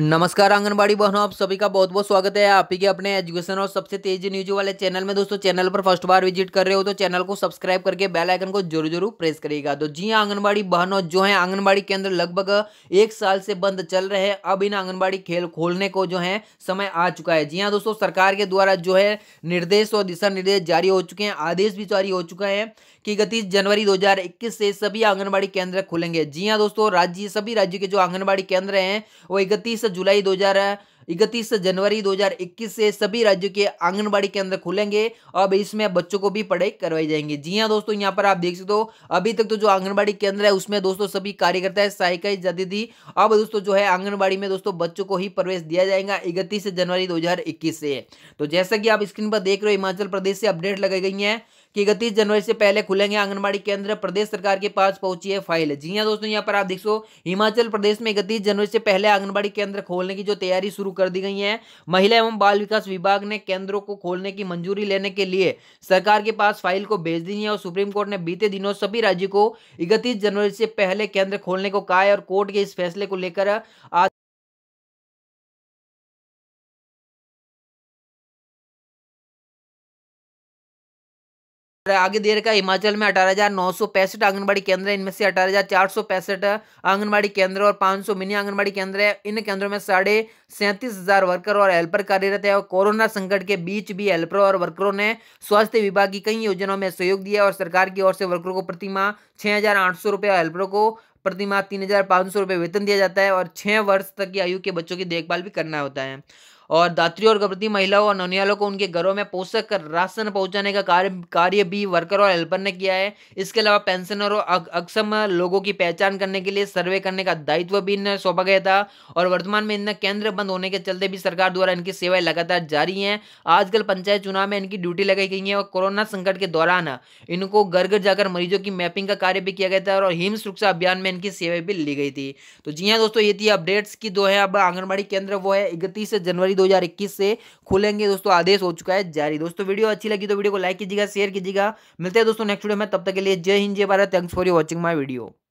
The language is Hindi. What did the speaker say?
नमस्कार आंगनबाड़ी बहनों आप सभी का बहुत बहुत स्वागत है आप ही के अपने एजुकेशन और सबसे तेज न्यूज वाले चैनल में दोस्तों चैनल पर फर्स्ट बार विजिट कर रहे हो तो चैनल को सब्सक्राइब करके बेल आइकन को जरूर जरूर प्रेस करिएगा तो जी हाँ, आंगनबाड़ी बहनों जो है आंगनबाड़ी केंद्र लगभग एक साल से बंद चल रहे हैं अब इन आंगनबाड़ी खेल खोलने को जो है समय आ चुका है जी हाँ दोस्तों सरकार के द्वारा जो है निर्देश और दिशा निर्देश जारी हो चुके हैं आदेश भी जारी हो चुका है कि इकतीस जनवरी दो से सभी आंगनबाड़ी केंद्र खुलेंगे जी हाँ दोस्तों राज्य सभी राज्यों के जो आंगनबाड़ी केंद्र हैं वो इकतीस जुलाई दो इकतीस जनवरी 2021 से सभी राज्यों के आंगनबाड़ी केंद्र खुलेंगे अब इसमें बच्चों को भी पढ़ाई करवाई जाएंगे जी हाँ दोस्तों यहाँ पर आप देख सकते हो अभी तक तो जो आंगनबाड़ी केंद्र है उसमें दोस्तों सभी कार्यकर्ता है सहायिका जाती थी अब दोस्तों जो है आंगनबाड़ी में दोस्तों बच्चों को ही प्रवेश दिया जाएगा इकतीस जनवरी दो से तो जैसा कि आप स्क्रीन पर देख रहे हो हिमाचल प्रदेश से अपडेट लगाई गई है कि इकतीस जनवरी से पहले खुलेंगे आंगनबाड़ी केंद्र प्रदेश सरकार के पास पहुंची है फाइल जी हाँ दोस्तों यहाँ पर आप देख सो हिमाचल प्रदेश में इकतीस जनवरी से पहले आंगनबाड़ी केंद्र खोलने की जो तैयारी शुरू कर दी गई है महिला एवं बाल विकास विभाग ने केंद्रों को खोलने की मंजूरी लेने के लिए सरकार के पास फाइल को भेज दी है और सुप्रीम कोर्ट ने बीते दिनों सभी राज्यों को इकतीस जनवरी से पहले केंद्र खोलने को कहा है और कोर्ट के इस फैसले को लेकर आज आगे दे रखा हिमाचल में अठारह हजार नौ सौ पैंसठ आंगनबाड़ी केंद्र है इनमें से अठारह हजार चार सौ पैंसठ आंगनबाड़ी केंद्र और पांच सौ मिनी आंगनबाड़ी केंद्र है इन केंद्रों में साढ़े सैंतीस हजार वर्कर और हेल्पर कार्यरत है और कोरोना संकट के बीच भी हेल्परों और वर्करों ने स्वास्थ्य विभाग की कई योजनाओं में सहयोग दिया और सरकार की ओर से वर्करों को प्रतिमा छह हजार आठ सौ रुपये हेल्परों को प्रतिमाह तीन हजार पांच सौ रुपये वेतन दिया जाता है और छह वर्ष तक की आयु के बच्चों की देखभाल भी करना होता है और दात्री और गर्भवती महिलाओं और नौनियालों को उनके घरों में पोषक राशन पहुंचाने का कार्य कार्य भी वर्कर और हेल्पर ने किया है इसके अलावा पेंशनर और अक्षम लोगों की पहचान करने के लिए सर्वे करने का दायित्व भी इन्हें सौंपा गया था और वर्तमान में इनका केंद्र बंद होने के चलते भी सरकार द्वारा इनकी सेवाएं लगातार जारी हैं आजकल पंचायत चुनाव में इनकी ड्यूटी लगाई गई है और कोरोना संकट के दौरान इनको घर घर जाकर मरीजों की मैपिंग का कार्य भी किया गया था और हिम सुरक्षा अभियान में इनकी सेवाएं भी ली गई थी तो जी हाँ दोस्तों ये थी अपडेट्स की जो है अब आंगनबाड़ी केंद्र वो है इकतीस जनवरी 2021 से खुलेंगे दोस्तों आदेश हो चुका है जारी दोस्तों वीडियो अच्छी लगी तो वीडियो को लाइक कीजिएगा शेयर कीजिएगा मिलते हैं दोस्तों नेक्स्ट वीडियो में तब तक के लिए जय हिंद जय Bharat thanks for you watching my video